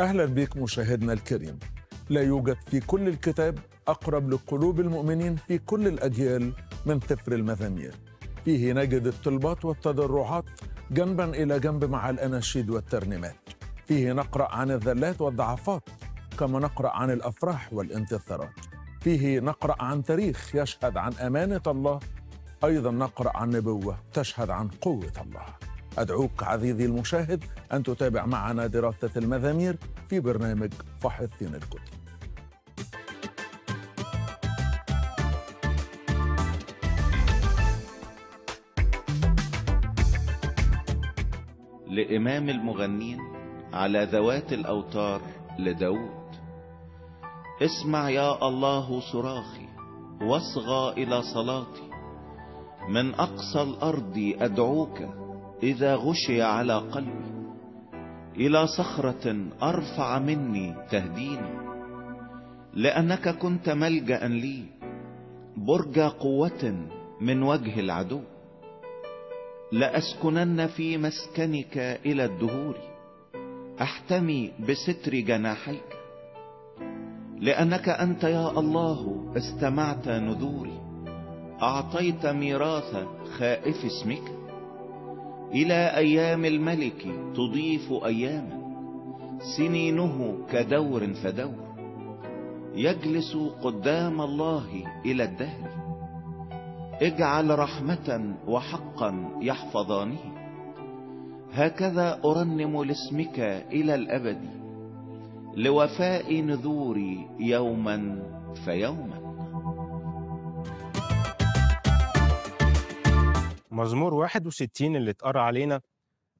أهلا بك مشاهدنا الكريم لا يوجد في كل الكتاب أقرب لقلوب المؤمنين في كل الأجيال من سفر المزامير فيه نجد الطلبات والتضرعات جنبا إلى جنب مع الأناشيد والترنيمات فيه نقرأ عن الذلات والضعفات كما نقرأ عن الأفراح والانتصارات فيه نقرأ عن تاريخ يشهد عن أمانة الله أيضا نقرأ عن نبوة تشهد عن قوة الله أدعوك عزيزي المشاهد أن تتابع معنا دراسة المزامير في برنامج فحص الكتب لإمام المغنين على ذوات الأوتار لداود اسمع يا الله صراخي واصغى إلى صلاتي من أقصى الأرض أدعوك إذا غشي على قلبي إلى صخرة أرفع مني تهديني لأنك كنت ملجأ لي برج قوة من وجه العدو لأسكنن في مسكنك إلى الدهور أحتمي بستر جناحيك لأنك أنت يا الله استمعت نذوري أعطيت ميراث خائف اسمك إلى أيام الملك تضيف أياما سنينه كدور فدور يجلس قدام الله إلى الدهر اجعل رحمة وحقا يحفظانه هكذا أرنم لاسمك إلى الأبد لوفاء نذوري يوما فيوما مزمور 61 اللي اتقرا علينا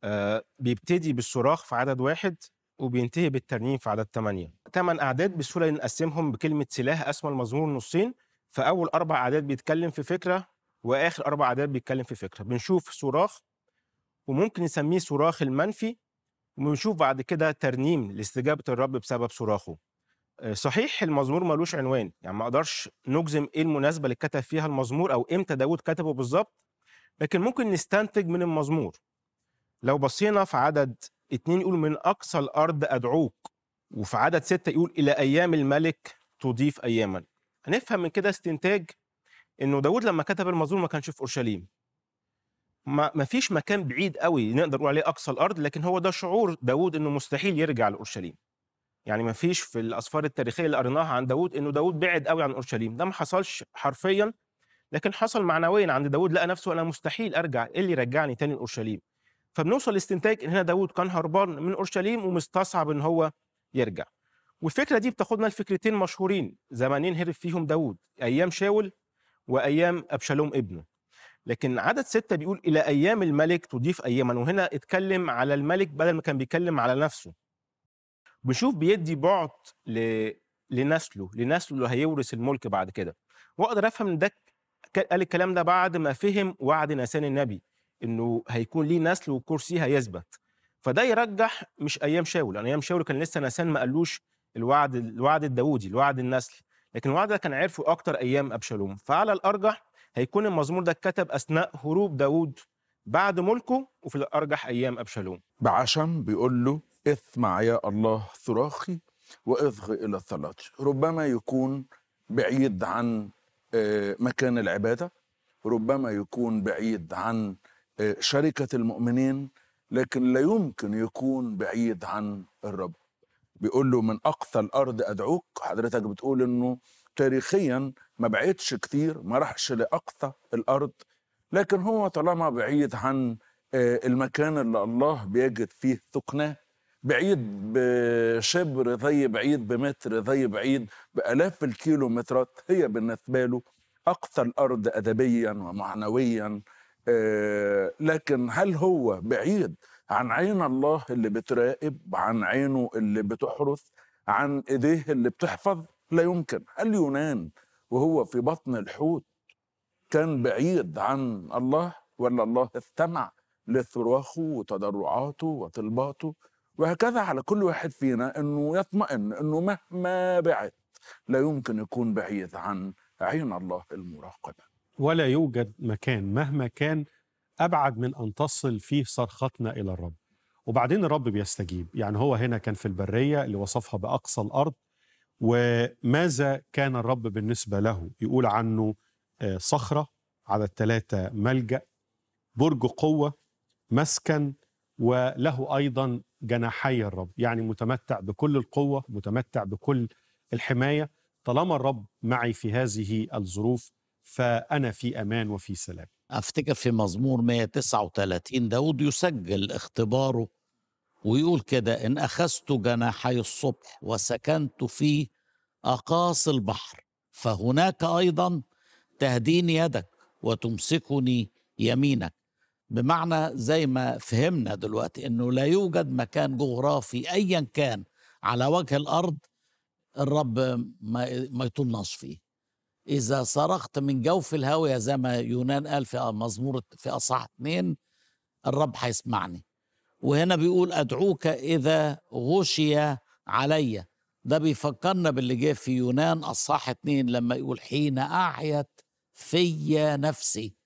آه، بيبتدي بالصراخ في عدد واحد وبينتهي بالترنيم في عدد ثمانية ثمان أعداد بسهولة نقسمهم بكلمة سلاح أسمى المزمور نصين فأول أربع أعداد بيتكلم في فكرة وآخر أربع أعداد بيتكلم في فكرة بنشوف صراخ وممكن نسميه صراخ المنفي وبنشوف بعد كده ترنيم لاستجابة الرب بسبب صراخه آه، صحيح المزمور ملوش عنوان يعني ما اقدرش نجزم ايه المناسبه اللي اتكتب فيها المزمور او امتى داود كتبه بالظبط لكن ممكن نستنتج من المزمور لو بصينا في عدد اتنين يقول من أقصى الأرض أدعوك وفي عدد ستة يقول إلى أيام الملك تضيف أياما هنفهم من كده استنتاج إنه داود لما كتب المزمور ما كانش في أورشليم ما فيش مكان بعيد قوي نقدر نقول عليه أقصى الأرض لكن هو ده شعور داود إنه مستحيل يرجع لأورشليم يعني ما فيش في الأسفار التاريخية اللي قريناها عن داود إنه داود بعد قوي عن أورشليم ده ما حصلش حرفيا لكن حصل معنويا عند داود لقى نفسه انا مستحيل ارجع ايه اللي رجعني تاني لاورشليم فبنوصل لاستنتاج ان هنا داود كان هربان من اورشليم ومستصعب ان هو يرجع والفكره دي بتاخدنا لفكرتين مشهورين زمانين هرب فيهم داود ايام شاول وايام ابشالوم ابنه لكن عدد ستة بيقول إلى أيام الملك تضيف أياما وهنا اتكلم على الملك بدل ما كان بيتكلم على نفسه بشوف بيدي بعد ل... لنسله لنسله اللي هيورث الملك بعد كده واقدر افهم ان ده قال الكلام ده بعد ما فهم وعد نسان النبي انه هيكون ليه نسل وكرسي هيثبت فده يرجح مش ايام شاول لان يعني ايام شاول كان لسه نسان ما قالوش الوعد الوعد الداوودي الوعد النسل لكن الوعد ده كان عرفه اكتر ايام ابشالوم فعلى الارجح هيكون المزمور ده اتكتب اثناء هروب داوود بعد ملكه وفي الارجح ايام ابشالوم بعشم بيقول له اثمع يا الله صراخي واصغ الى الصلاه ربما يكون بعيد عن آه، مكان العباده ربما يكون بعيد عن آه، شركه المؤمنين لكن لا يمكن يكون بعيد عن الرب بيقول له من اقصى الارض ادعوك حضرتك بتقول انه تاريخيا ما بعدش كتير ما راحش لاقصى الارض لكن هو طالما بعيد عن آه، المكان اللي الله بيجد فيه ثقناه بعيد بشبر ذي بعيد بمتر ذي بعيد بآلاف الكيلومترات هي بالنسبة له أقصى الأرض أدبيا ومعنويا آه، لكن هل هو بعيد عن عين الله اللي بتراقب عن عينه اللي بتحرث عن إيديه اللي بتحفظ لا يمكن اليونان وهو في بطن الحوت كان بعيد عن الله ولا الله استمع لصراخه وتضرعاته وطلباته وهكذا على كل واحد فينا أنه يطمئن أنه مهما بعد لا يمكن يكون بعيد عن عين الله المراقبة ولا يوجد مكان مهما كان أبعد من أن تصل فيه صرختنا إلى الرب وبعدين الرب بيستجيب يعني هو هنا كان في البرية اللي وصفها بأقصى الأرض وماذا كان الرب بالنسبة له يقول عنه آه، صخرة على الثلاثة ملجأ برج قوة مسكن وله ايضا جناحي الرب يعني متمتع بكل القوه متمتع بكل الحمايه طالما الرب معي في هذه الظروف فانا في امان وفي سلام افتكر في مزمور 139 داود يسجل اختباره ويقول كده ان اخذت جناحي الصبح وسكنت في اقاصي البحر فهناك ايضا تهديني يدك وتمسكني يمينك بمعنى زي ما فهمنا دلوقتي انه لا يوجد مكان جغرافي ايا كان على وجه الارض الرب ما, ما يطلناش فيه اذا صرخت من جوف الهاويه زي ما يونان قال في مزمور في اصح اثنين الرب هيسمعني وهنا بيقول ادعوك اذا غشي علي ده بيفكرنا باللي جه في يونان اصح اثنين لما يقول حين اعيت في نفسي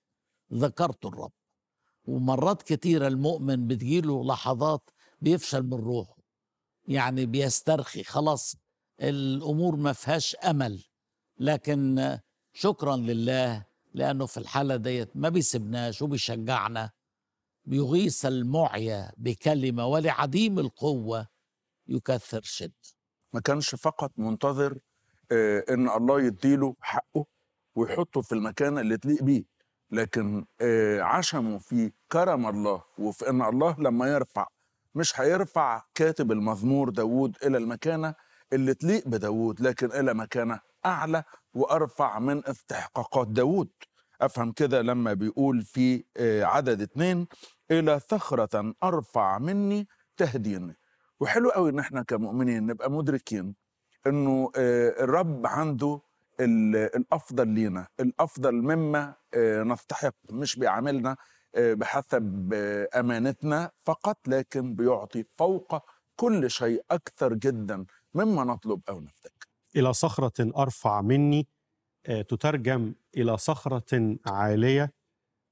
ذكرت الرب ومرات كتيرة المؤمن بتجيله لحظات بيفشل من روحه يعني بيسترخي خلاص الأمور ما فيهاش أمل لكن شكرا لله لأنه في الحالة ديت ما بيسيبناش وبيشجعنا بيغيث المعيا بكلمة ولعديم القوة يكثر شدة ما كانش فقط منتظر آه، إن الله يديله حقه ويحطه في المكان اللي تليق بيه لكن آه، عشموا في كرم الله وفي ان الله لما يرفع مش هيرفع كاتب المزمور داوود الى المكانه اللي تليق بداوود لكن الى مكانه اعلى وارفع من استحقاقات داوود افهم كده لما بيقول في آه، عدد اتنين الى ثخره ارفع مني تهديني وحلو قوي ان احنا كمؤمنين نبقى مدركين انه آه، الرب عنده الافضل لينا الافضل مما آه، نستحق مش بيعاملنا آه، بحسب آه، امانتنا فقط لكن بيعطي فوق كل شيء اكثر جدا مما نطلب او نفتكر الى صخره ارفع مني تترجم الى صخره عاليه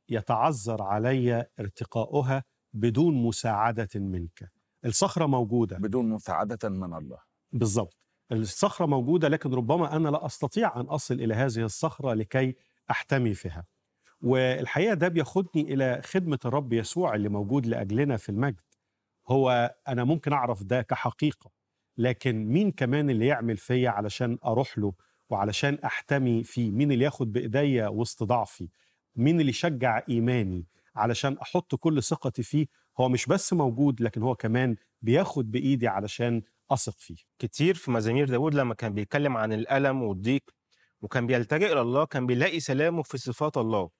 يتعذر علي ارتقاؤها بدون مساعده منك الصخره موجوده بدون مساعده من الله بالظبط الصخرة موجودة لكن ربما أنا لا أستطيع أن أصل إلى هذه الصخرة لكي أحتمي فيها والحقيقة ده بياخدني إلى خدمة الرب يسوع اللي موجود لأجلنا في المجد هو أنا ممكن أعرف ده كحقيقة لكن مين كمان اللي يعمل فيا علشان أروح له وعلشان أحتمي فيه مين اللي ياخد بإيديا وسط ضعفي مين اللي يشجع إيماني علشان أحط كل ثقتي فيه هو مش بس موجود لكن هو كمان بياخد بإيدي علشان اثق فيه كتير في مزامير داود لما كان بيتكلم عن الالم والضيق وكان بيلتجئ الى الله كان بيلاقي سلامه في صفات الله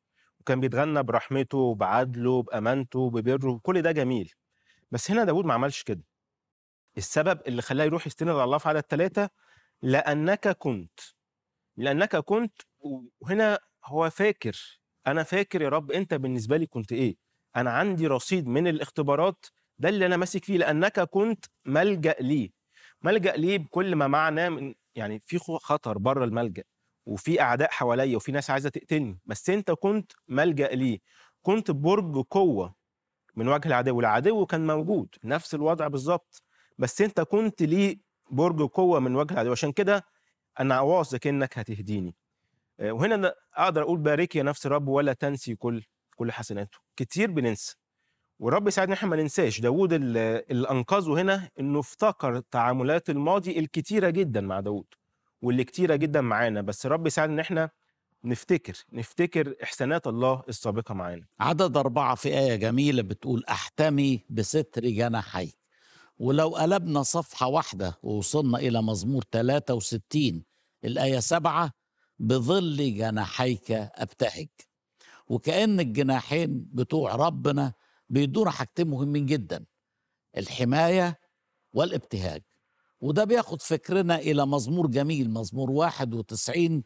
وكان بيتغنى برحمته وبعدله بامانته ببره كل ده جميل بس هنا داود ما عملش كده السبب اللي خلاه يروح يستند على الله في عدد ثلاثة لأنك كنت لأنك كنت وهنا هو فاكر أنا فاكر يا رب أنت بالنسبة لي كنت إيه أنا عندي رصيد من الاختبارات ده اللي أنا ماسك فيه لأنك كنت ملجأ لي ملجا ليه بكل ما معناه من يعني في خطر بره الملجا وفي اعداء حواليا وفي ناس عايزه تقتلني بس انت كنت ملجا ليه كنت برج قوه من وجه العدو والعدو كان موجود نفس الوضع بالظبط بس انت كنت ليه برج قوه من وجه العدو عشان كده انا واثق انك هتهديني آه، وهنا اقدر اقول باركي يا نفس الرب ولا تنسي كل كل حسناته كتير بننسى ورب يساعدنا احنا ما ننساش داوود اللي انقذه هنا انه افتكر تعاملات الماضي الكتيره جدا مع داوود واللي كتيره جدا معانا بس رب يساعدنا ان احنا نفتكر نفتكر احسانات الله السابقه معانا عدد أربعة في آية جميلة بتقول أحتمي بستر جناحيك ولو قلبنا صفحة واحدة ووصلنا إلى مزمور 63 الآية 7 بظل جناحيك أبتهج وكأن الجناحين بتوع ربنا بيدور حاجتين مهمين جدا الحماية والابتهاج وده بياخد فكرنا إلى مزمور جميل مزمور 91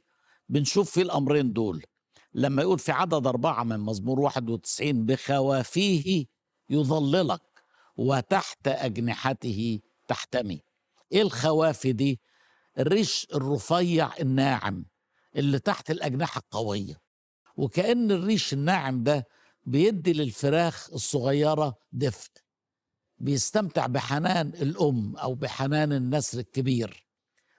بنشوف فيه الأمرين دول لما يقول في عدد أربعة من مزمور 91 بخوافيه يظللك وتحت أجنحته تحتمي إيه الخوافي دي؟ الريش الرفيع الناعم اللي تحت الأجنحة القوية وكأن الريش الناعم ده بيدي للفراخ الصغيرة دفء بيستمتع بحنان الأم أو بحنان النسر الكبير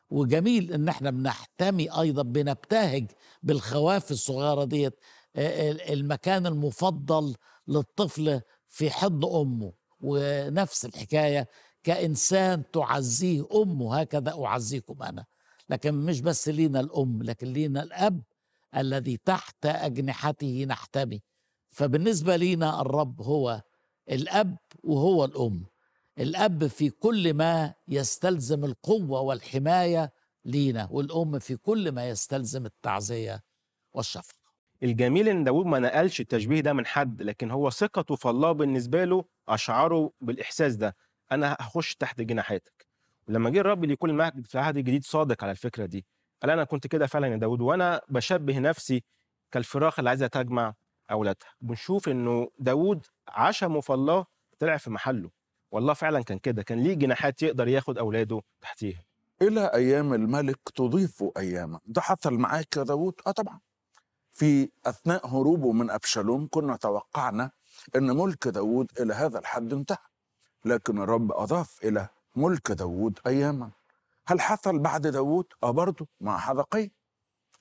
وجميل إن احنا بنحتمي أيضا بنبتهج بالخواف الصغيرة ديت آه، المكان المفضل للطفل في حضن أمه ونفس الحكاية كإنسان تعزيه أمه هكذا أعزيكم أنا لكن مش بس لينا الأم لكن لينا الأب الذي تحت أجنحته نحتمي فبالنسبه لينا الرب هو الاب وهو الام الاب في كل ما يستلزم القوه والحمايه لينا والام في كل ما يستلزم التعزيه والشفقه الجميل ان داوود ما نقلش التشبيه ده من حد لكن هو ثقته في الله بالنسبه له اشعره بالاحساس ده انا هخش تحت جناحاتك ولما جه الرب ليكون المهد في العهد الجديد صادق على الفكره دي قال انا كنت كده فعلا يا داوود وانا بشبه نفسي كالفراخ اللي عايزه تجمع اولادها بنشوف انه داوود عشا مفلاه طلع في محله والله فعلا كان كده كان ليه جناحات يقدر ياخد اولاده تحتيها الى ايام الملك تضيف اياما ده حصل معاك يا داوود اه طبعا في اثناء هروبه من ابشالوم كنا توقعنا ان ملك داوود الى هذا الحد انتهى لكن الرب اضاف الى ملك داوود اياما هل حصل بعد داوود اه برضه مع حذقيه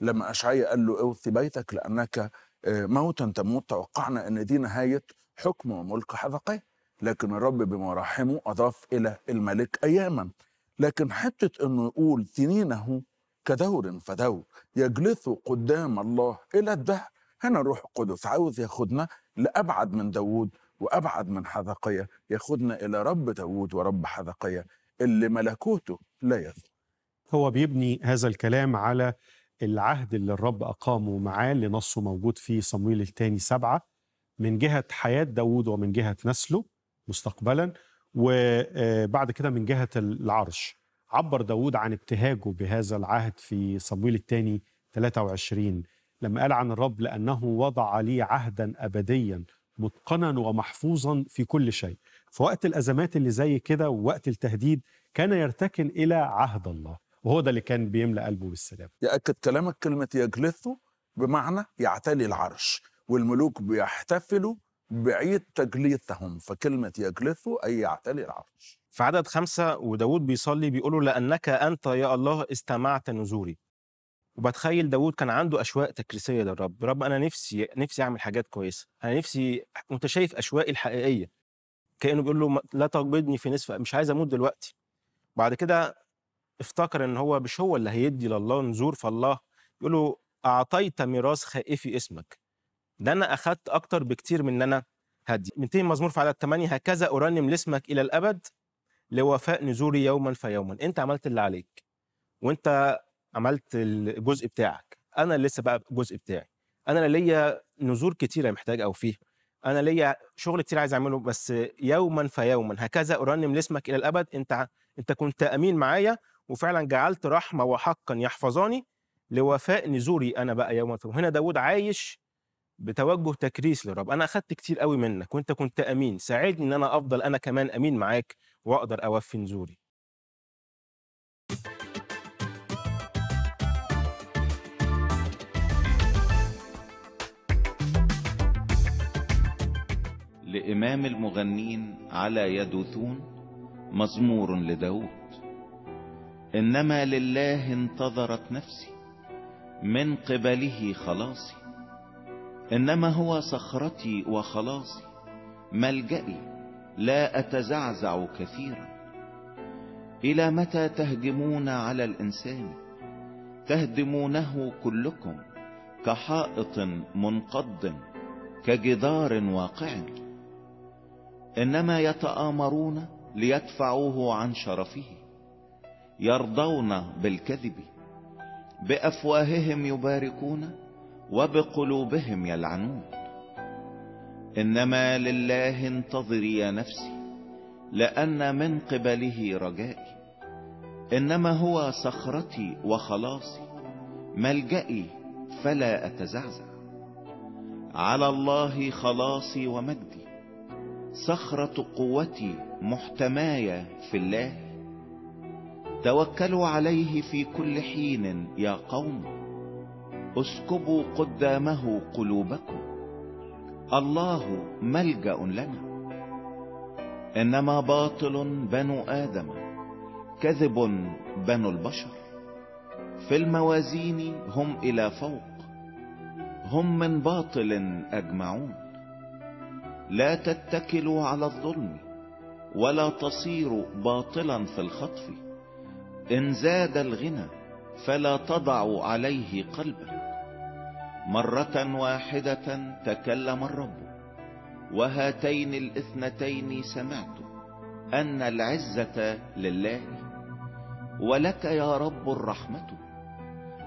لما اشعيا قال له اوصي بيتك لانك موتا تموت توقعنا ان دي نهايه حكم وملك حذقيه لكن الرب بما رحمه اضاف الى الملك اياما لكن حته انه يقول تنينه كدور فدور يجلس قدام الله الى الدهر هنا الروح القدس عاوز ياخدنا لابعد من داوود وابعد من حذقيه ياخدنا الى رب داوود ورب حذقيه اللي ملكوته لا يذوب هو بيبني هذا الكلام على العهد اللي الرب أقامه معاه اللي نصه موجود في صمويل الثاني سبعة من جهة حياة داود ومن جهة نسله مستقبلا وبعد آه، كده من جهة العرش عبر داود عن ابتهاجه بهذا العهد في صمويل الثاني 23 لما قال عن الرب لأنه وضع لي عهدا أبديا متقنا ومحفوظا في كل شيء في وقت الأزمات اللي زي كده ووقت التهديد كان يرتكن إلى عهد الله وهو ده اللي كان بيملأ قلبه بالسلام يأكد كلامك كلمة يجلثه بمعنى يعتلي العرش والملوك بيحتفلوا بعيد تجليثهم فكلمة يجلثه أي يعتلي العرش في عدد خمسة وداود بيصلي بيقوله لأنك أنت يا الله استمعت نزوري وبتخيل داود كان عنده أشواق تكريسية للرب رب أنا نفسي نفسي أعمل حاجات كويسة أنا نفسي وأنت شايف أشواقي الحقيقية كأنه بيقول له لا تقبضني في نصف مش عايز أموت دلوقتي بعد كده افتكر ان هو مش هو اللي هيدي لله نزور فالله يقول له اعطيت ميراث خائفي اسمك ده انا اخذت اكتر بكتير من ان انا هدي منتهي مزمور في عدد 8 هكذا ارنم لاسمك الى الابد لوفاء نزوري يوما فيوما انت عملت اللي عليك وانت عملت الجزء بتاعك انا لسه بقى الجزء بتاعي انا ليا نزور كتيره محتاج او فيه انا ليا شغل كتير عايز اعمله بس يوما فيوما هكذا ارنم لاسمك الى الابد انت انت كنت امين معايا وفعلا جعلت رحمه وحقا يحفظاني لوفاء نزوري انا بقى يوم القيامه هنا داود عايش بتوجه تكريس للرب انا اخذت كتير قوي منك وانت كنت امين ساعدني ان انا افضل انا كمان امين معاك واقدر اوفي نزوري لإمام المغنين على يدوثون مزمور لداود انما لله انتظرت نفسي من قبله خلاصي انما هو صخرتي وخلاصي ملجئي لا اتزعزع كثيرا الى متى تهجمون على الانسان تهدمونه كلكم كحائط منقض كجدار واقع انما يتآمرون ليدفعوه عن شرفه يرضون بالكذب بافواههم يباركون وبقلوبهم يلعنون انما لله انتظري يا نفسي لان من قبله رجائي انما هو صخرتي وخلاصي ملجئي فلا اتزعزع على الله خلاصي ومجدي صخرة قوتي محتماية في الله توكلوا عليه في كل حين يا قوم اسكبوا قدامه قلوبكم الله ملجأ لنا انما باطل بنو ادم كذب بنو البشر في الموازين هم الى فوق هم من باطل اجمعون لا تتكلوا على الظلم ولا تصيروا باطلا في الخطف إن زاد الغنى فلا تضع عليه قلبك مرة واحدة تكلم الرب وهاتين الاثنتين سمعت أن العزة لله ولك يا رب الرحمة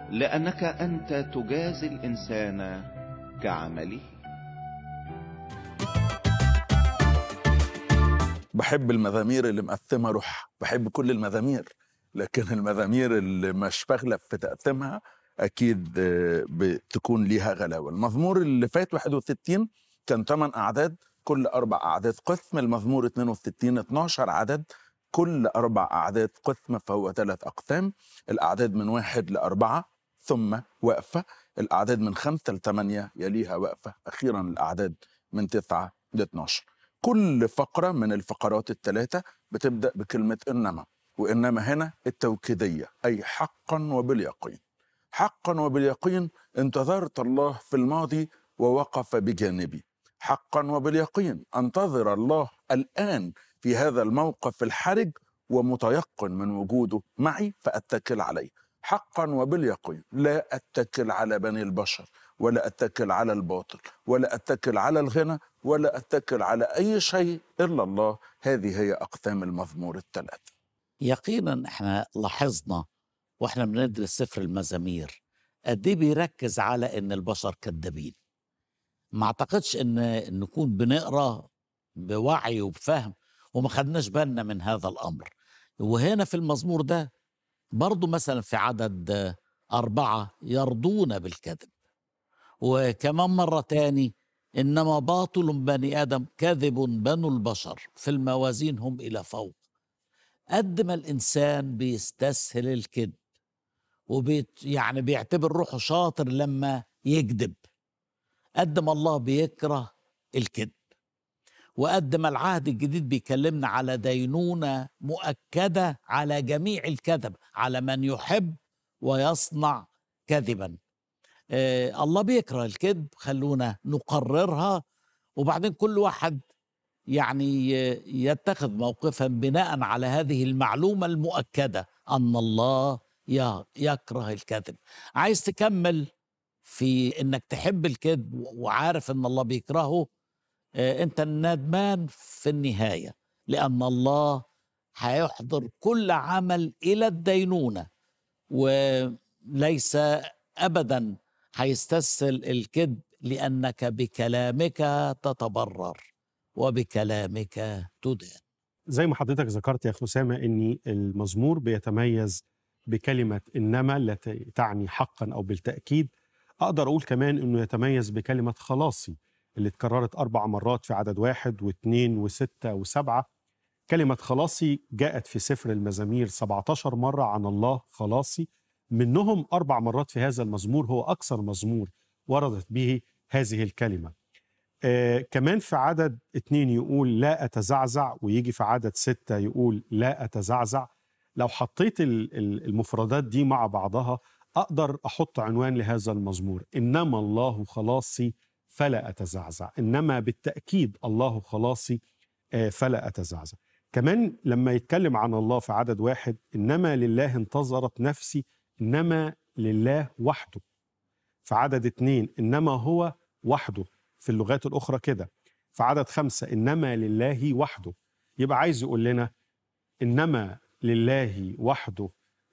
لأنك أنت تجازي الإنسان كعمله بحب المزامير اللي مقثمة روح بحب كل المزامير لكن المزامير اللي مش بغلب في تقسيمها اكيد آه، بتكون ليها غلاوه المزمور اللي فات 61 كان 8 اعداد كل اربع اعداد قسم المزمور 62 12 عدد كل اربع اعداد قسم فهو ثلاث اقسام الاعداد من واحد لاربعه ثم وقفه الاعداد من خمسه لثمانيه يليها وقفه اخيرا الاعداد من تسعه ل 12 كل فقره من الفقرات الثلاثه بتبدا بكلمه انما وإنما هنا التوكيدية أي حقا وباليقين حقا وباليقين انتظرت الله في الماضي ووقف بجانبي حقا وباليقين انتظر الله الآن في هذا الموقف الحرج ومتيقن من وجوده معي فأتكل عليه حقا وباليقين لا أتكل على بني البشر ولا أتكل على الباطل ولا أتكل على الغنى ولا أتكل على أي شيء إلا الله هذه هي أقسام المزمور الثلاثة يقينا احنا لاحظنا واحنا بندرس سفر المزامير قد ايه بيركز على ان البشر كذابين ما اعتقدش ان نكون بنقرا بوعي وبفهم وما خدناش بالنا من هذا الامر وهنا في المزمور ده برضه مثلا في عدد أربعة يرضون بالكذب وكمان مرة تاني إنما باطل بني آدم كذب بنو البشر في الموازين هم إلى فوق قد ما الانسان بيستسهل الكذب وبيت يعني بيعتبر روحه شاطر لما يكذب قد ما الله بيكره الكذب وقد ما العهد الجديد بيكلمنا على دينونة مؤكدة على جميع الكذب على من يحب ويصنع كذبا آه الله بيكره الكذب خلونا نقررها وبعدين كل واحد يعني يتخذ موقفا بناء على هذه المعلومة المؤكدة أن الله يكره الكذب عايز تكمل في انك تحب الكذب وعارف ان الله بيكرهه آه، انت الندمان في النهايه لان الله هيحضر كل عمل الى الدينونه وليس ابدا هيستسهل الكذب لانك بكلامك تتبرر وبكلامك تدان زي ما حضرتك ذكرت يا خسامة أن المزمور بيتميز بكلمة إنما التي تعني حقا أو بالتأكيد أقدر أقول كمان أنه يتميز بكلمة خلاصي اللي اتكررت أربع مرات في عدد واحد واثنين وستة وسبعة كلمة خلاصي جاءت في سفر المزامير 17 مرة عن الله خلاصي منهم أربع مرات في هذا المزمور هو أكثر مزمور وردت به هذه الكلمة آه كمان في عدد اتنين يقول لا أتزعزع ويجي في عدد ستة يقول لا أتزعزع لو حطيت المفردات دي مع بعضها أقدر أحط عنوان لهذا المزمور إنما الله خلاصي فلا أتزعزع إنما بالتأكيد الله خلاصي آه فلا أتزعزع كمان لما يتكلم عن الله في عدد واحد إنما لله انتظرت نفسي إنما لله وحده في عدد اتنين إنما هو وحده في اللغات الأخرى كده في عدد خمسة إنما لله وحده يبقى عايز يقول لنا إنما لله وحده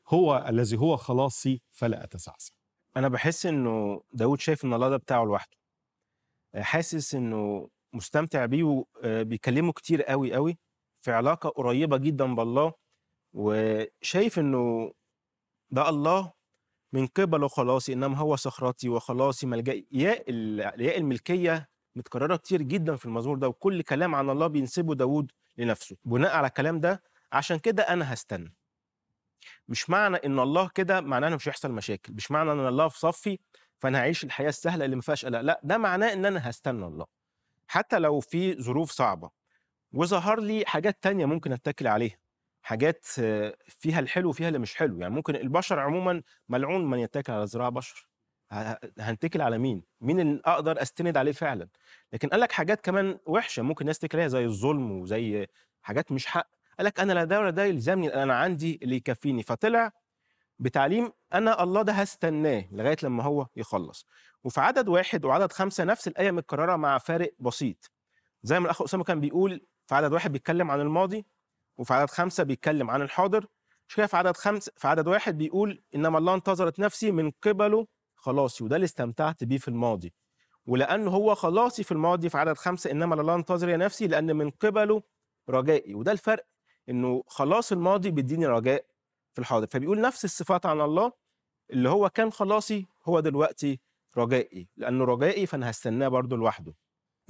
هو الذي هو خلاصي فلا أتسعسع أنا بحس إنه داود شايف ان الله ده بتاعه لوحده حاسس إنه مستمتع بيه آه، بيكلمه كتير قوي قوي في علاقة قريبة جدا بالله وشايف إنه ده الله من قبله خلاصي انما هو صخرتي وخلاصي ملجئي ياء ياء الملكيه متكرره كتير جدا في المزمور ده وكل كلام عن الله بينسبه داوود لنفسه بناء على الكلام ده عشان كده انا هستنى مش معنى ان الله كده معناه انه مش هيحصل مشاكل مش معنى ان الله في صفي فانا هعيش الحياه السهله اللي ما فيهاش قلق لا ده معناه ان انا هستنى الله حتى لو في ظروف صعبه وظهر لي حاجات تانية ممكن اتكل عليها حاجات فيها الحلو وفيها اللي مش حلو يعني ممكن البشر عموما ملعون من يتكل على زراعه بشر هنتكل على مين مين اللي اقدر استند عليه فعلا لكن قال لك حاجات كمان وحشه ممكن الناس تكرهها زي الظلم وزي حاجات مش حق قال لك انا لا ده ولا ده يلزمني انا عندي اللي يكفيني فطلع بتعليم انا الله ده هستناه لغايه لما هو يخلص وفي عدد واحد وعدد خمسه نفس الايه متكرره مع فارق بسيط زي ما الاخ اسامه كان بيقول في عدد واحد بيتكلم عن الماضي وفي عدد خمسة بيتكلم عن الحاضر مش كده في عدد خمس في عدد واحد بيقول إنما الله انتظرت نفسي من قبله خلاصي وده اللي استمتعت بيه في الماضي ولأنه هو خلاصي في الماضي في عدد خمسة إنما الله انتظر يا نفسي لأن من قبله رجائي وده الفرق إنه خلاص الماضي بيديني رجاء في الحاضر فبيقول نفس الصفات عن الله اللي هو كان خلاصي هو دلوقتي رجائي لأنه رجائي فأنا هستناه برضه لوحده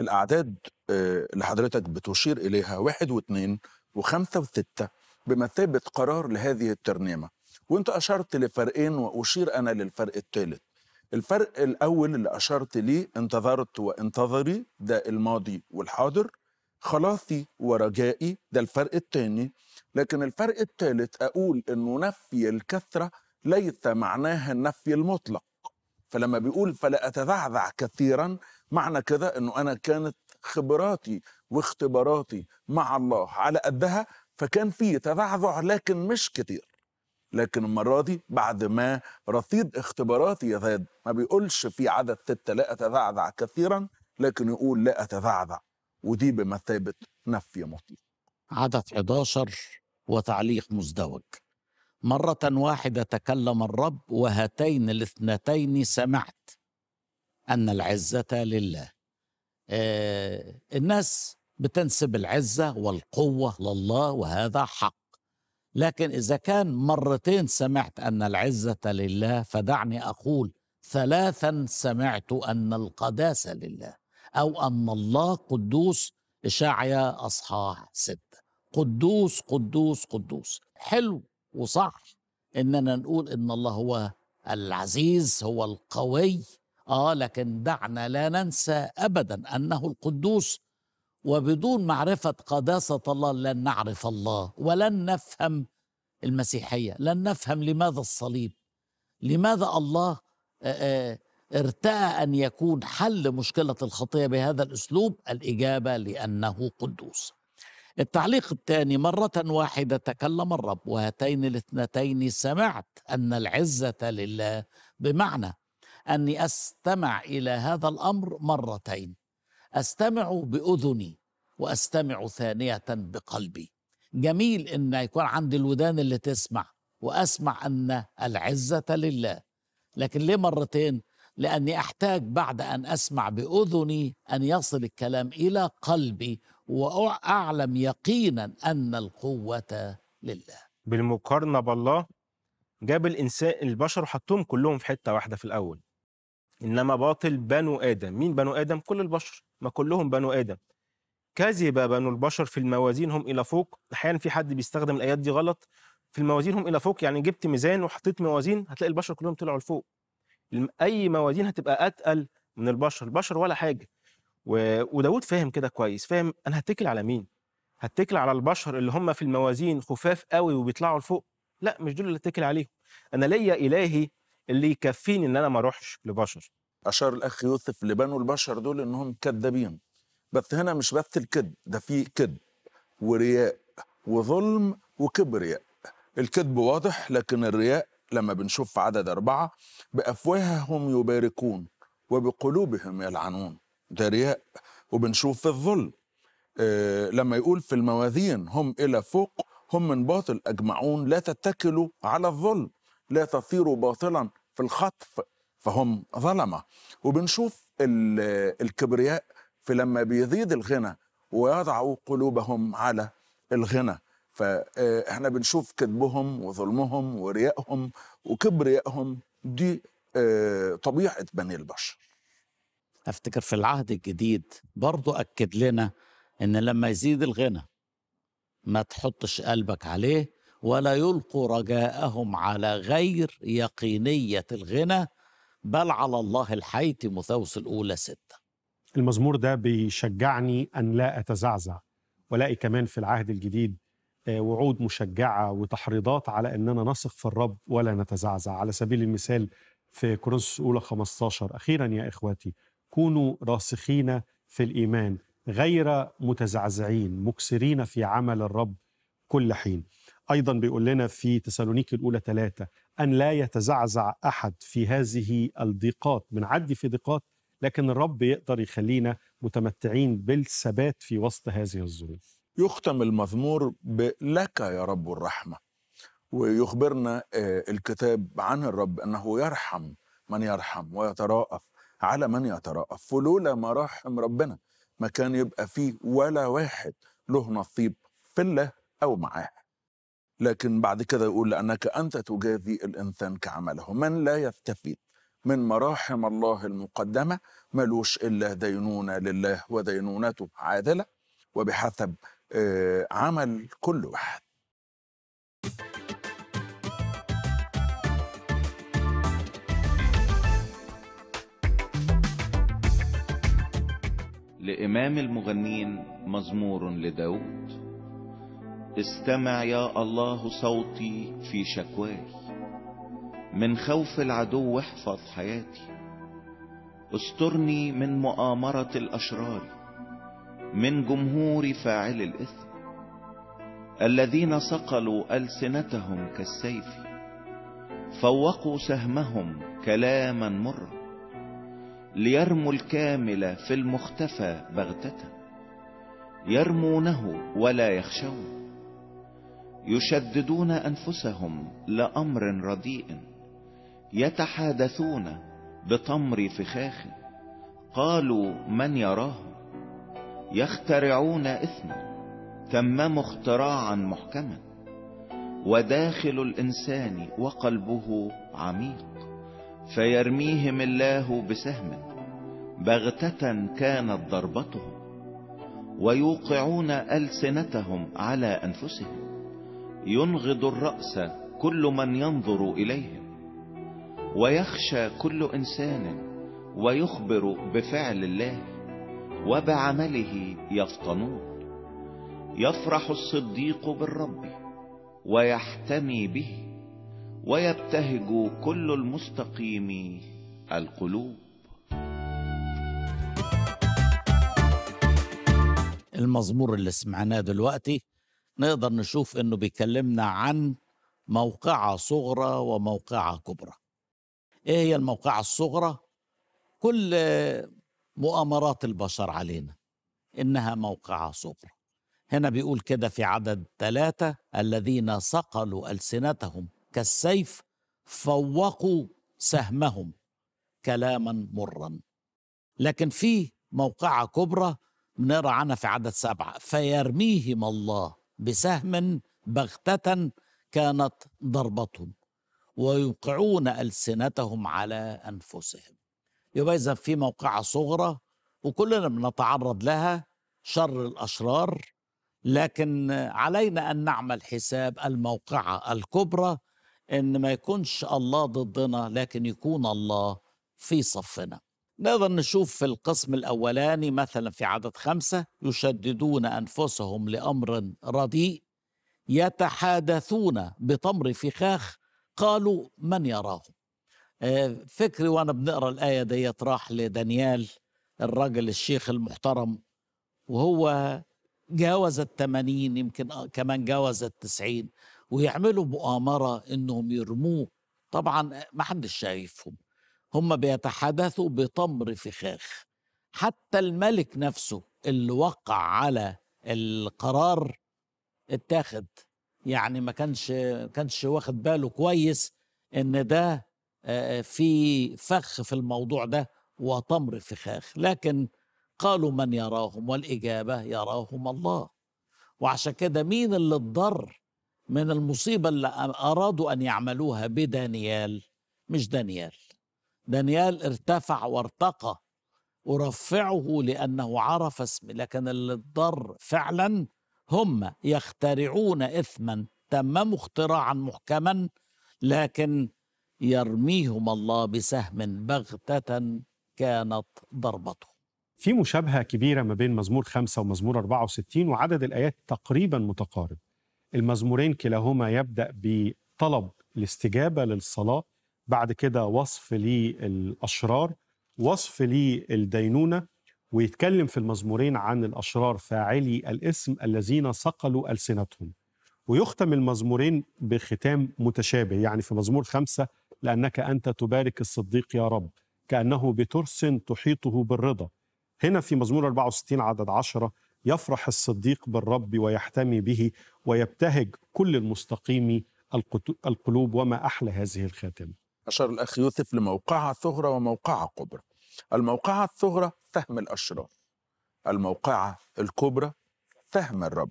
الأعداد آه، اللي حضرتك بتشير إليها واحد واثنين وخمسة وستة بمثابة قرار لهذه الترنيمة وانت أشرت لفرقين وأشير أنا للفرق الثالث الفرق الأول اللي أشرت ليه انتظرت وانتظري ده الماضي والحاضر خلاصي ورجائي ده الفرق الثاني لكن الفرق الثالث أقول أنه نفي الكثرة ليس معناها النفي المطلق فلما بيقول فلا أتزعزع كثيرا معنى كده أنه أنا كانت خبراتي واختباراتي مع الله على قدها فكان في تذعذع لكن مش كتير لكن المرة دي بعد ما رصيد اختباراتي زاد ما بيقولش في عدد ستة لا أتذعذع كثيرا لكن يقول لا أتذعذع ودي بمثابة نفي مطلق عدد 11 وتعليق مزدوج مرة واحدة تكلم الرب وهاتين الاثنتين سمعت أن العزة لله آه الناس بتنسب العزة والقوة لله وهذا حق لكن إذا كان مرتين سمعت أن العزة لله فدعني أقول ثلاثا سمعت أن القداسة لله أو أن الله قدوس إشاعية أصحاح ستة قدوس قدوس قدوس حلو وصح إننا نقول إن الله هو العزيز هو القوي آه لكن دعنا لا ننسى أبدا أنه القدوس وبدون معرفة قداسة الله لن نعرف الله ولن نفهم المسيحية لن نفهم لماذا الصليب لماذا الله ارتأى أن يكون حل مشكلة الخطية بهذا الأسلوب الإجابة لأنه قدوس التعليق الثاني مرة واحدة تكلم الرب وهاتين الاثنتين سمعت أن العزة لله بمعنى أني أستمع إلى هذا الأمر مرتين أستمع بأذني وأستمع ثانية بقلبي جميل أن يكون عندي الودان اللي تسمع وأسمع أن العزة لله لكن ليه مرتين؟ لأني أحتاج بعد أن أسمع بأذني أن يصل الكلام إلى قلبي وأعلم يقينا أن القوة لله بالمقارنة بالله جاب الإنسان البشر وحطهم كلهم في حتة واحدة في الأول إنما باطل بنو آدم مين بنو آدم؟ كل البشر ما كلهم بنو ادم كذب بنو البشر في الموازين هم الى فوق احيانا في حد بيستخدم الايات دي غلط في الموازين هم الى فوق يعني جبت ميزان وحطيت موازين هتلاقي البشر كلهم طلعوا لفوق اي موازين هتبقى اتقل من البشر البشر ولا حاجه و... وداود فاهم كده كويس فاهم انا هتكل على مين هتكل على البشر اللي هم في الموازين خفاف قوي وبيطلعوا لفوق لا مش دول اللي اتكل عليهم انا ليا الهي اللي يكفيني ان انا ما اروحش لبشر اشار الاخ يوسف لبنو البشر دول انهم كذابين بس هنا مش بس الكذب ده في كذب ورياء وظلم وكبرياء الكذب واضح لكن الرياء لما بنشوف عدد أربعة بأفواههم يباركون وبقلوبهم يلعنون ده رياء وبنشوف الظلم آه لما يقول في الموازين هم إلى فوق هم من باطل أجمعون لا تتكلوا على الظلم لا تصيروا باطلا في الخطف فهم ظلمة وبنشوف الكبرياء في لما بيزيد الغنى ويضعوا قلوبهم على الغنى فاحنا بنشوف كذبهم وظلمهم وريائهم وكبريائهم دي آه، طبيعة بني البشر أفتكر في العهد الجديد برضو أكد لنا إن لما يزيد الغنى ما تحطش قلبك عليه ولا يلقوا رجاءهم على غير يقينية الغنى بل على الله الحي تيموثاوس الأولى ستة المزمور ده بيشجعني أن لا أتزعزع ولاقي كمان في العهد الجديد آه، وعود مشجعة وتحريضات على أننا نثق في الرب ولا نتزعزع على سبيل المثال في كورنثوس الأولى 15 أخيرا يا إخواتي كونوا راسخين في الإيمان غير متزعزعين مكسرين في عمل الرب كل حين أيضا بيقول لنا في تسالونيك الأولى ثلاثة أن لا يتزعزع أحد في هذه الضيقات بنعدي في ضيقات لكن الرب يقدر يخلينا متمتعين بالثبات في وسط هذه الظروف يختم المزمور بلك يا رب الرحمة ويخبرنا آه، الكتاب عن الرب أنه يرحم من يرحم ويتراءف على من يتراءف ولولا ما رحم ربنا ما كان يبقى فيه ولا واحد له نصيب في الله أو معاه لكن بعد كده يقول لأنك أنت تجازي الإنسان كعمله من لا يستفيد من مراحم الله المقدمة ملوش إلا دينونة لله ودينونته عادلة وبحسب آه، عمل كل واحد لإمام المغنين مزمور لداود استمع يا الله صوتي في شكواي من خوف العدو احفظ حياتي استرني من مؤامرة الأشرار من جمهور فاعل الإثم الذين صقلوا ألسنتهم كالسيف فوقوا سهمهم كلاما مرا ليرموا الكامل في المختفى بغتة يرمونه ولا يخشون يشددون انفسهم لامر رديء يتحادثون بتمر فخاخ قالوا من يراه يخترعون اثما تمموا اختراعا محكما وداخل الانسان وقلبه عميق فيرميهم الله بسهم بغتة كانت ضربتهم ويوقعون ألسنتهم على أنفسهم ينغض الرأس كل من ينظر إليه ويخشى كل إنسان ويخبر بفعل الله وبعمله يفطنون يفرح الصديق بالرب ويحتمي به ويبتهج كل المستقيم القلوب المزمور اللي سمعناه دلوقتي نقدر نشوف انه بيكلمنا عن موقعة صغرى وموقعة كبرى ايه هي الموقعة الصغرى كل مؤامرات البشر علينا انها موقعة صغرى هنا بيقول كده في عدد ثلاثة الذين صقلوا ألسنتهم كالسيف فوقوا سهمهم كلاما مرا لكن في موقعة كبرى بنقرا عنها في عدد سبعة فيرميهم الله بسهم بغتة كانت ضربتهم ويوقعون ألسنتهم على أنفسهم يبقى إذا في موقعة صغرى وكلنا بنتعرض لها شر الأشرار لكن علينا أن نعمل حساب الموقعة الكبرى إن ما يكونش الله ضدنا لكن يكون الله في صفنا نقدر نشوف في القسم الأولاني مثلا في عدد خمسة يشددون أنفسهم لأمر رديء يتحادثون بتمر فخاخ قالوا من يراه آه، فكري وأنا بنقرأ الآية دي راح لدانيال الرجل الشيخ المحترم وهو جاوز التمانين يمكن آه، كمان جاوز التسعين ويعملوا مؤامرة إنهم يرموه طبعا ما حدش شايفهم هم بيتحدثوا بتمر فخاخ حتى الملك نفسه اللي وقع على القرار اتاخد يعني ما كانش كانش واخد باله كويس ان ده آه، آه، في فخ في الموضوع ده وتمر فخاخ لكن قالوا من يراهم والاجابه يراهم الله وعشان كده مين اللي اتضر من المصيبه اللي ارادوا ان يعملوها بدانيال مش دانيال دانيال ارتفع وارتقى أرفعه لأنه عرف اسمي لكن اللي اتضر فعلا هم يخترعون إثما تمموا اختراعا محكما لكن يرميهم الله بسهم بغتة كانت ضربته في مشابهة كبيرة ما بين مزمور خمسة ومزمور 64 وعدد الآيات تقريبا متقارب المزمورين كلاهما يبدأ بطلب الاستجابة للصلاة بعد كده وصف للأشرار وصف للدينونة ويتكلم في المزمورين عن الأشرار فاعلي الاسم الذين صقلوا ألسنتهم ويختم المزمورين بختام متشابه يعني في مزمور خمسة لأنك أنت تبارك الصديق يا رب كأنه بترس تحيطه بالرضا هنا في مزمور 64 عدد 10 يفرح الصديق بالرب ويحتمي به ويبتهج كل المستقيم القلوب وما أحلى هذه الخاتمة أشار الأخ يوسف لموقعة صغرى وموقعة كبرى الموقعة الصغرى فهم الأشرار الموقعة الكبرى فهم الرب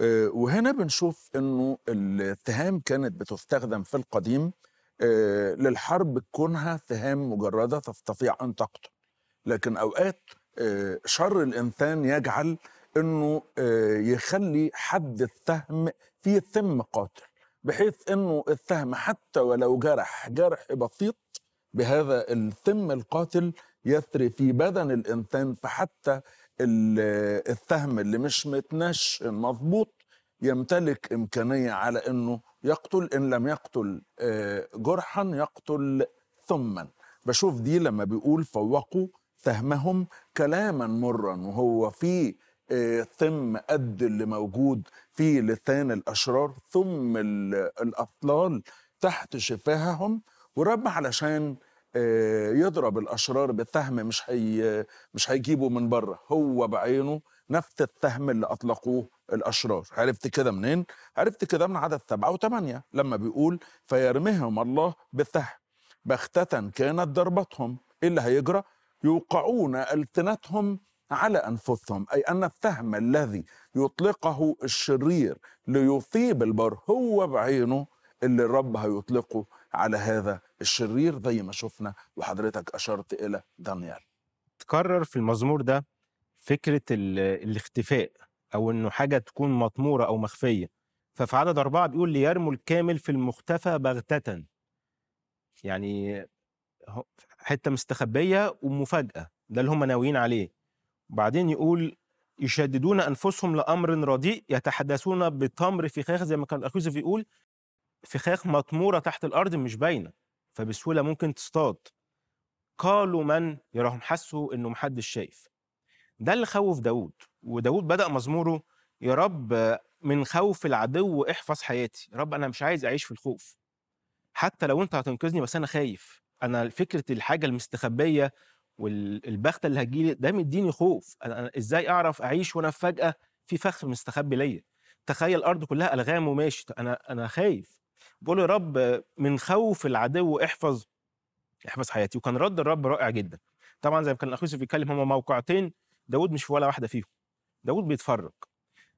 آه، وهنا بنشوف انه السهام كانت بتستخدم في القديم آه، للحرب كونها سهام مجرده تستطيع ان تقتل لكن اوقات آه، شر الانسان يجعل انه يخلي حد السهم في ثم قاتل بحيث انه السهم حتى ولو جرح جرح بسيط بهذا السم القاتل يثري في بدن الانسان فحتى السهم اللي مش متنش مظبوط يمتلك امكانيه على انه يقتل ان لم يقتل آه، جرحا يقتل ثما بشوف دي لما بيقول فوقوا سهمهم كلاما مرا وهو في ثم آه، قد اللي موجود في لسان الأشرار ثم الاطلال تحت شفاههم ورب علشان آه، يضرب الأشرار بسهم مش هي مش هيجيبه من بره هو بعينه نفس السهم اللي أطلقوه الأشرار عرفت كده منين؟ عرفت كده من عدد سبعة وثمانية لما بيقول فيرميهم الله بسهم بختة كانت ضربتهم إيه اللي هيجرى؟ يوقعون ألسنتهم على انفسهم اي ان السهم الذي يطلقه الشرير ليصيب البر هو بعينه اللي الرب هيطلقه على هذا الشرير زي ما شفنا وحضرتك اشرت الى دانيال تكرر في المزمور ده فكره الاختفاء او انه حاجه تكون مطموره او مخفيه ففي عدد اربعه بيقول ليرموا الكامل في المختفى بغته يعني حته مستخبيه ومفاجاه ده اللي هم ناويين عليه بعدين يقول يشددون انفسهم لامر رديء يتحدثون في فخاخ زي ما كان الاخ يوسف يقول فخاخ مطموره تحت الارض مش باينه فبسهوله ممكن تصطاد قالوا من يراهم حسوا انه محدش شايف ده اللي خوف داود وداود بدا مزموره يا رب من خوف العدو احفظ حياتي يا رب انا مش عايز اعيش في الخوف حتى لو انت هتنقذني بس انا خايف انا فكره الحاجه المستخبيه والبخته اللي هتجي لي ده مديني خوف انا ازاي اعرف اعيش وانا فجاه في فخ مستخبي ليا تخيل الارض كلها الغام وماشي انا انا خايف بقول يا رب من خوف العدو احفظ احفظ حياتي وكان رد الرب رائع جدا طبعا زي ما كان الاخ يوسف بيتكلم هما موقعتين داود مش في ولا واحده فيهم داود بيتفرج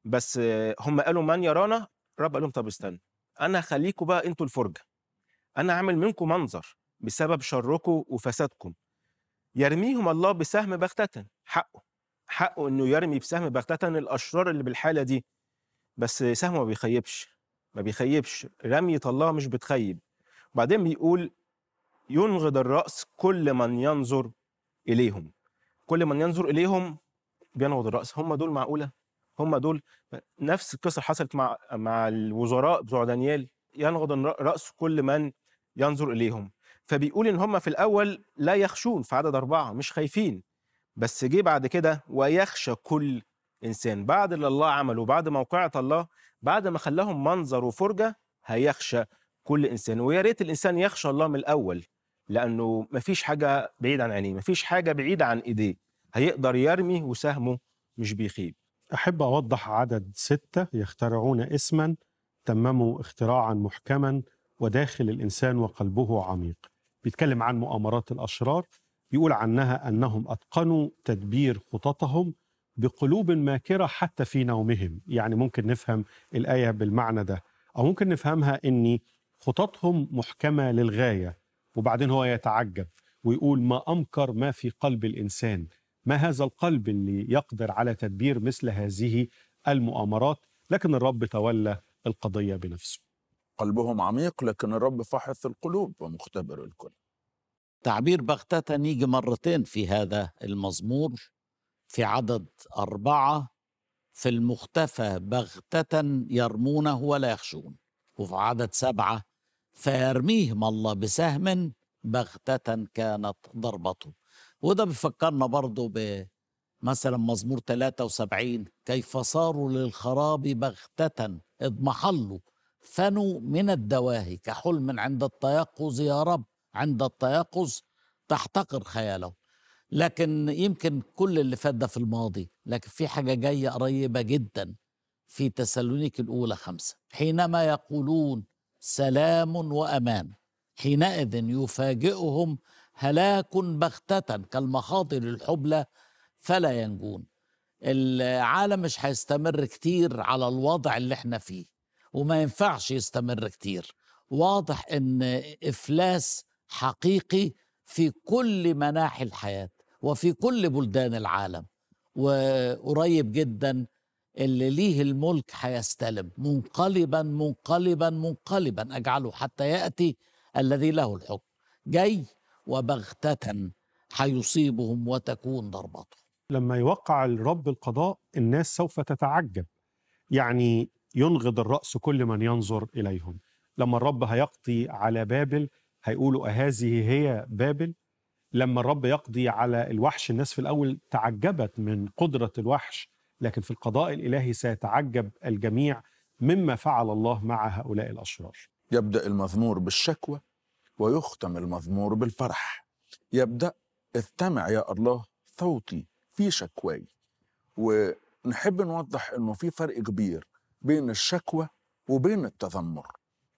بس آه، هم قالوا من يرانا الرب قال لهم طب استنى انا هخليكم بقى انتوا الفرجه انا هعمل منكم منظر بسبب شركم وفسادكم يرميهم الله بسهم بغتة حقه حقه انه يرمي بسهم بغتة الاشرار اللي بالحالة دي بس سهمه ما بيخيبش ما بيخيبش رمية الله مش بتخيب وبعدين بيقول ينغض الرأس كل من ينظر إليهم كل من ينظر إليهم بينغض الرأس هم دول معقولة هم دول نفس القصة حصلت مع مع الوزراء بتوع دانيال ينغض الرأس كل من ينظر إليهم فبيقول ان هم في الاول لا يخشون في عدد اربعه مش خايفين بس جه بعد كده ويخشى كل انسان بعد اللي الله عمله بعد موقعه الله بعد ما خلاهم منظر وفرجه هيخشى كل انسان ويا ريت الانسان يخشى الله من الاول لانه مفيش حاجه بعيد عن عينيه مفيش حاجه بعيده عن ايديه هيقدر يرمي وسهمه مش بيخيب احب اوضح عدد سته يخترعون اسما تمموا اختراعا محكما وداخل الانسان وقلبه عميق بيتكلم عن مؤامرات الأشرار يقول عنها أنهم أتقنوا تدبير خططهم بقلوب ماكرة حتى في نومهم يعني ممكن نفهم الآية بالمعنى ده أو ممكن نفهمها أن خططهم محكمة للغاية وبعدين هو يتعجب ويقول ما أمكر ما في قلب الإنسان ما هذا القلب اللي يقدر على تدبير مثل هذه المؤامرات لكن الرب تولى القضية بنفسه قلبهم عميق لكن الرب فحص القلوب ومختبر الكل تعبير بغتة يجي مرتين في هذا المزمور في عدد أربعة في المختفى بغتة يرمونه ولا يخشون وفي عدد سبعة فيرميهم الله بسهم بغتة كانت ضربته وده بيفكرنا برضه بمثلا مزمور 73 كيف صاروا للخراب بغتة اضمحلوا فنوا من الدواهي كحلم عند التيقظ يا رب عند التيقظ تحتقر خياله لكن يمكن كل اللي فات ده في الماضي لكن في حاجة جاية قريبة جدا في تسالونيك الأولى خمسة حينما يقولون سلام وأمان حينئذ يفاجئهم هلاك بغتة كالمخاطر الحبلى فلا ينجون العالم مش هيستمر كتير على الوضع اللي احنا فيه وما ينفعش يستمر كتير واضح ان افلاس حقيقي في كل مناحي الحياه وفي كل بلدان العالم وقريب جدا اللي ليه الملك هيستلم منقلبا منقلبا منقلبا اجعله حتى ياتي الذي له الحكم جاي وبغتة هيصيبهم وتكون ضربته لما يوقع الرب القضاء الناس سوف تتعجب يعني ينغض الرأس كل من ينظر إليهم لما الرب هيقضي على بابل هيقولوا أهذه هي بابل لما الرب يقضي على الوحش الناس في الأول تعجبت من قدرة الوحش لكن في القضاء الإلهي سيتعجب الجميع مما فعل الله مع هؤلاء الأشرار يبدأ المزمور بالشكوى ويختم المزمور بالفرح يبدأ استمع يا الله صوتي في شكواي ونحب نوضح انه في فرق كبير بين الشكوى وبين التذمر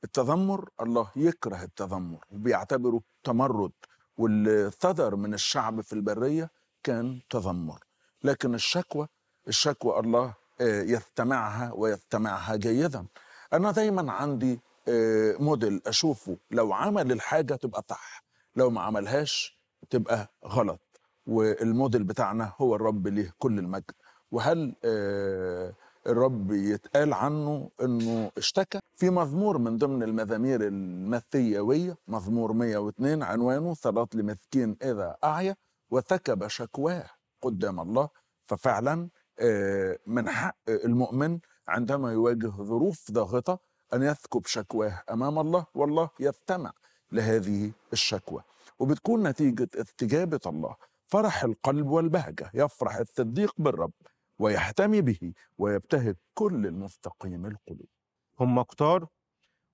التذمر الله يكره التذمر وبيعتبره تمرد والثذر من الشعب في البرية كان تذمر لكن الشكوى الشكوى الله آه، يستمعها ويستمعها جيدا أنا دايما عندي آه، موديل أشوفه لو عمل الحاجة تبقى صح لو ما عملهاش تبقى غلط والموديل بتاعنا هو الرب ليه كل المجد وهل آه الرب يتقال عنه انه اشتكى في مزمور من ضمن المزامير المثيويه مزمور 102 عنوانه صلاه لمسكين اذا اعيا وثكب شكواه قدام الله ففعلا آه، من حق المؤمن عندما يواجه ظروف ضاغطه ان يثكب شكواه امام الله والله يستمع لهذه الشكوى وبتكون نتيجه استجابه الله فرح القلب والبهجه يفرح الصديق بالرب ويحتمي به ويبتهج كل المستقيم القلوب هم كتار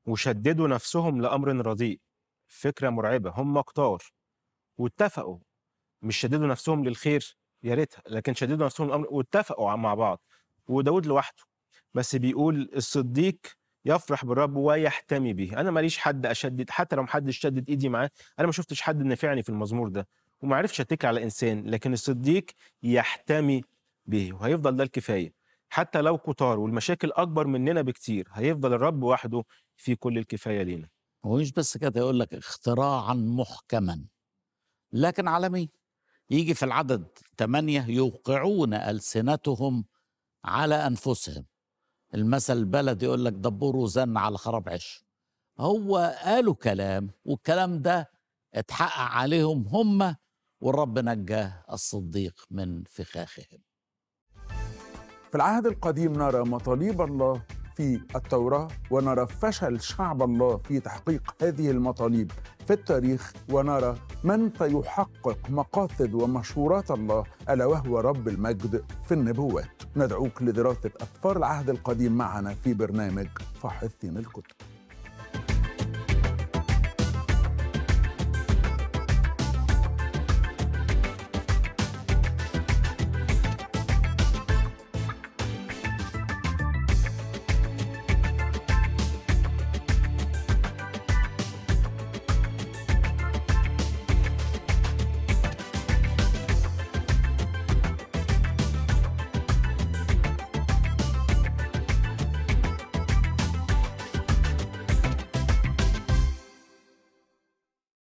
وشددوا نفسهم لأمر رديء فكرة مرعبة هم كتار واتفقوا مش شددوا نفسهم للخير يا ريتها لكن شددوا نفسهم الامر واتفقوا مع بعض وداود لوحده بس بيقول الصديق يفرح بالرب ويحتمي به انا ماليش حد اشدد حتى لو محدش شدد ايدي معاه انا ما شفتش حد نافعني في المزمور ده وما عرفش اتكل على انسان لكن الصديق يحتمي به وهيفضل ده الكفايه حتى لو كتار والمشاكل اكبر مننا بكتير هيفضل الرب وحده في كل الكفايه لينا ومش بس كده يقول لك اختراعا محكما لكن على مين يجي في العدد ثمانية يوقعون ألسنتهم على أنفسهم المثل البلد يقول لك دبور وزن على خراب عش هو قالوا كلام والكلام ده اتحقق عليهم هم والرب نجى الصديق من فخاخهم في العهد القديم نرى مطالب الله في التوراة ونرى فشل شعب الله في تحقيق هذه المطالب في التاريخ ونرى من سيحقق مقاصد ومشورات الله ألا وهو رب المجد في النبوات ندعوك لدراسة أسفار العهد القديم معنا في برنامج فحصين الكتب